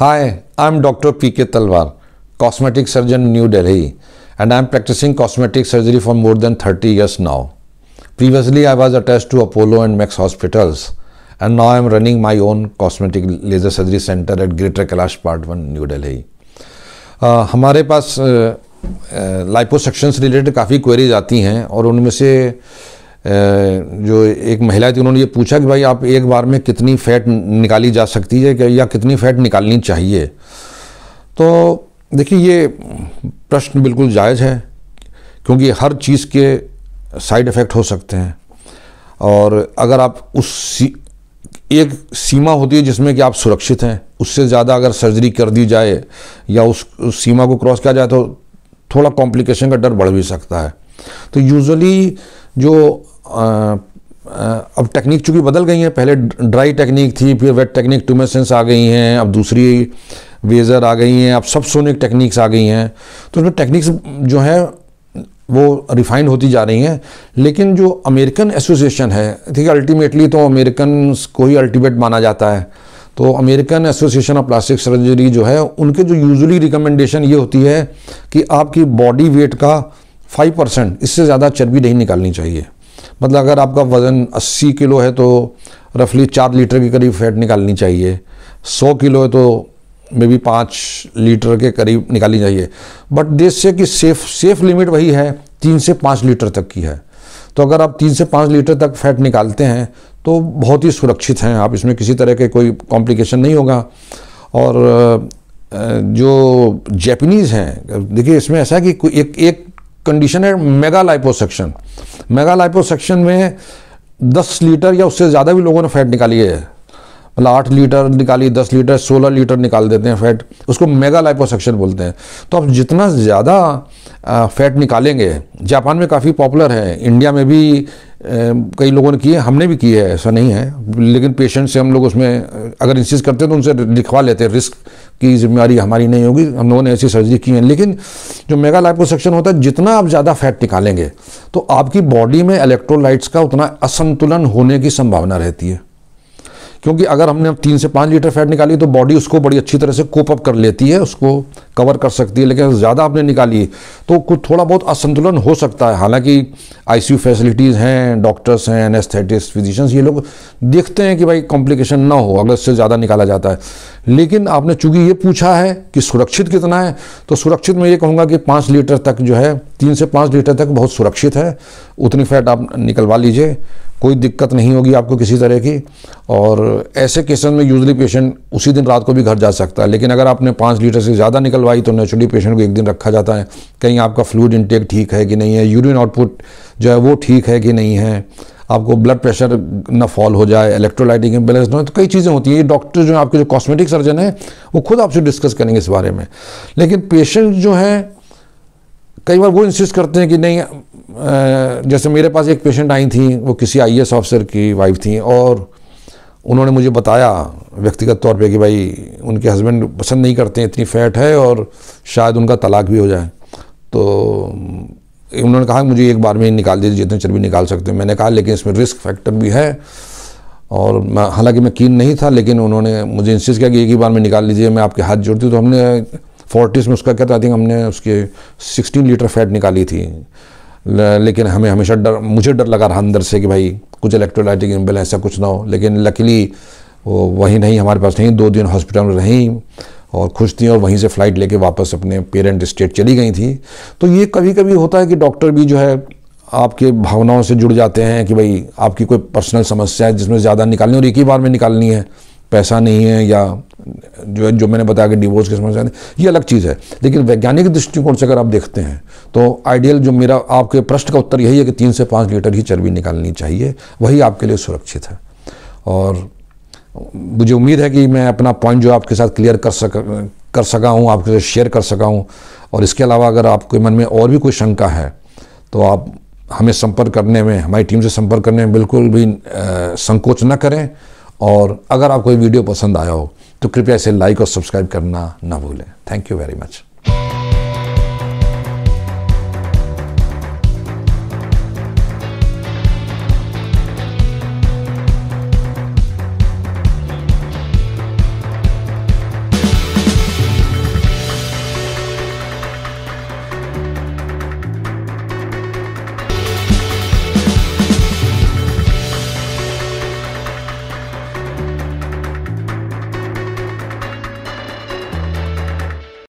Hi, I'm Dr. P.K. Talwar, cosmetic surgeon, New Delhi, and I'm practicing cosmetic surgery for more than 30 years now. Previously, I was attached to Apollo and Max hospitals, and now I'm running my own cosmetic laser surgery center at Greater Kailash Part 1, New Delhi. Uh, हमारे पास liposuction uh, से related काफ़ी queries आती हैं और उनमें से जो एक महिला थी उन्होंने ये पूछा कि भाई आप एक बार में कितनी फ़ैट निकाली जा सकती है या कितनी फ़ैट निकालनी चाहिए तो देखिए ये प्रश्न बिल्कुल जायज़ है क्योंकि हर चीज़ के साइड इफ़ेक्ट हो सकते हैं और अगर आप उस सी, एक सीमा होती है जिसमें कि आप सुरक्षित हैं उससे ज़्यादा अगर सर्जरी कर दी जाए या उस, उस सीमा को क्रॉस किया जाए तो थोड़ा कॉम्प्लिकेशन का डर बढ़ भी सकता है तो यूजुअली जो अब टेक्निक चूँकि बदल गई हैं पहले ड्राई टेक्निक थी फिर वेट टेक्निक ट्यूमेसेंस आ गई हैं अब दूसरी वेज़र आ गई हैं अब सब सोनिक टेक्निक्स आ गई हैं तो उसमें टेक्निक्स जो हैं वो रिफाइंड होती जा रही हैं लेकिन जो अमेरिकन एसोसिएशन है ठीक है अल्टीमेटली तो अमेरिकन को ही अल्टीमेट माना जाता है तो American association of plastic surgery जो है उनके जो यूजुअली रिकमेंडेशन ये होती है कि आपकी बॉडी वेट का फाइव परसेंट इससे ज़्यादा चर्बी नहीं निकालनी चाहिए मतलब अगर आपका वज़न अस्सी किलो है तो रफली चार लीटर के करीब फैट निकालनी चाहिए सौ किलो है तो मे बी पाँच लीटर के करीब निकालनी चाहिए बट देश से कि सेफ सेफ लिमिट वही है तीन से पाँच लीटर तक की है तो अगर आप तीन से पाँच लीटर तक फैट निकालते हैं तो बहुत ही सुरक्षित हैं आप इसमें किसी तरह के कोई कॉम्प्लिकेशन नहीं होगा और जो जैपनीज़ हैं देखिए इसमें ऐसा है कि एक एक कंडीशन है मेगा सेक्शन मेगा सेक्शन में 10 लीटर या उससे ज़्यादा भी लोगों ने फैट निकाली है मतलब आठ लीटर निकाली दस लीटर सोलह लीटर निकाल देते हैं फैट उसको मेगा लाइपोसक्शन बोलते हैं तो आप जितना ज़्यादा फैट निकालेंगे जापान में काफ़ी पॉपुलर है इंडिया में भी कई लोगों ने किए हमने भी किए है ऐसा नहीं है लेकिन पेशेंट से हम लोग उसमें अगर इंसिस करते हैं तो उनसे लिखवा लेते हैं रिस्क की जिम्मेदारी हमारी नहीं होगी हम लोगों ने ऐसी सर्जरी की है लेकिन जो मेगा लाइपोसक्शन होता है जितना आप ज़्यादा फैट निकालेंगे तो आपकी बॉडी में इलेक्ट्रोलाइट्स का उतना असंतुलन होने की संभावना रहती है क्योंकि अगर हमने तीन से पाँच लीटर फैट निकाली तो बॉडी उसको बड़ी अच्छी तरह से कोप अप कर लेती है उसको कवर कर सकती है लेकिन ज़्यादा आपने निकाली तो कुछ थोड़ा बहुत असंतुलन हो सकता है हालांकि आईसीयू फैसिलिटीज़ हैं डॉक्टर्स हैं एनेस्थेटिस्ट फिजिशियंस ये लोग देखते हैं कि भाई कॉम्प्लिकेशन ना हो अगर इससे ज़्यादा निकाला जाता है लेकिन आपने चूंकि ये पूछा है कि सुरक्षित कितना है तो सुरक्षित मैं ये कहूँगा कि पाँच लीटर तक जो है तीन से पाँच लीटर तक बहुत सुरक्षित है उतनी फैट आप निकलवा लीजिए कोई दिक्कत नहीं होगी आपको किसी तरह की और ऐसे केसेस में यूजली पेशेंट उसी दिन रात को भी घर जा सकता है लेकिन अगर आपने पाँच लीटर से ज़्यादा निकलवाई तो नेचुरली पेशेंट को एक दिन रखा जाता है कहीं नहीं आपका फ्लूड इनटेक ठीक है कि नहीं है यूरिन आउटपुट जो है वो ठीक है कि नहीं है आपको ब्लड प्रेशर ना फॉल हो जाए इलेक्ट्रोलाइटिंग इम्बेलेंस ना तो कई चीज़ें होती हैं ये डॉक्टर जो है आपके जो कॉस्मेटिक सर्जन हैं वो खुद आपसे डिस्कस करेंगे इस बारे में लेकिन पेशेंट जो हैं कई बार वो इंसिस्ट करते हैं कि नहीं जैसे मेरे पास एक पेशेंट आई थी वो किसी आई ऑफिसर की वाइफ थी और उन्होंने मुझे बताया व्यक्तिगत तौर पे कि भाई उनके हस्बैंड पसंद नहीं करते हैं इतनी फैट है और शायद उनका तलाक भी हो जाए तो उन्होंने कहा मुझे एक बार में ही निकाल दीजिए जितने चर्बी निकाल सकते हैं मैंने कहा लेकिन इसमें रिस्क फैक्टर भी है और मैं हालांकि मैं कीन नहीं था लेकिन उन्होंने मुझे इंसिस किया कि एक ही बार में निकाल लीजिए मैं आपके हाथ जोड़ती तो हमने फोर्टीज़ में उसका क्या आई थिंक हमने उसके सिक्सटीन लीटर फैट निकाली थी लेकिन हमें हमेशा डर मुझे डर लगा रहा अंदर से कि भाई कुछ इलेक्ट्रोलाइटिक एम्बुलेंस ऐसा कुछ ना हो लेकिन लकीली वो वहीं नहीं हमारे पास नहीं दो दिन हॉस्पिटल में रहीं और खुश थी और वहीं से फ़्लाइट लेके वापस अपने पेरेंट स्टेट चली गई थी तो ये कभी कभी होता है कि डॉक्टर भी जो है आपके भावनाओं से जुड़ जाते हैं कि भाई आपकी कोई पर्सनल समस्या है जिसमें ज़्यादा निकालनी और एक ही बार में निकालनी है पैसा नहीं है या जो है जो मैंने बताया कि डिवोर्स की समस्या है ये अलग चीज़ है लेकिन वैज्ञानिक दृष्टिकोण से अगर आप देखते हैं तो आइडियल जो मेरा आपके प्रश्न का उत्तर यही है कि तीन से पाँच लीटर ही चर्बी निकालनी चाहिए वही आपके लिए सुरक्षित है और मुझे उम्मीद है कि मैं अपना पॉइंट जो आपके साथ क्लियर कर सक कर सका हूँ आपके साथ शेयर कर सका हूँ और इसके अलावा अगर आपके मन में और भी कोई शंका है तो आप हमें संपर्क करने में हमारी टीम से संपर्क करने में बिल्कुल भी संकोच न करें और अगर आपको ये वीडियो पसंद आया हो तो कृपया इसे लाइक और सब्सक्राइब करना ना भूलें थैंक यू वेरी मच